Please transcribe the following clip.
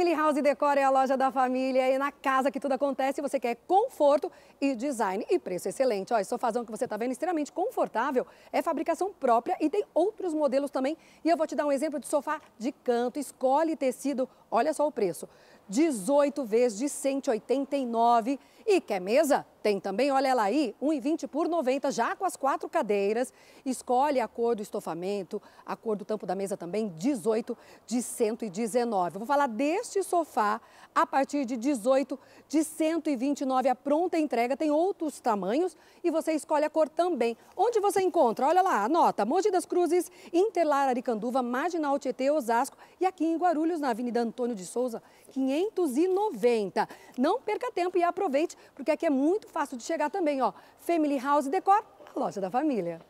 Family House e Decor é a loja da família e na casa que tudo acontece. Você quer conforto e design e preço excelente. Olha, sofazão que você está vendo, extremamente confortável, é fabricação própria e tem outros modelos também. E eu vou te dar um exemplo de sofá de canto. Escolhe tecido, olha só o preço. 18 vezes de 189. E quer mesa? Tem também, olha ela aí, 1,20 por 90, já com as quatro cadeiras. Escolhe a cor do estofamento, a cor do tampo da mesa também, 18 de 119. Eu vou falar deste sofá a partir de 18 de 129. A pronta entrega tem outros tamanhos e você escolhe a cor também. Onde você encontra? Olha lá, anota, Mogi das Cruzes, Interlar Aricanduva, Marginal Tietê, Osasco e aqui em Guarulhos, na Avenida Antônio de Souza, 500 290. Não perca tempo e aproveite, porque aqui é muito fácil de chegar também, ó. Family House Decor, a loja da família.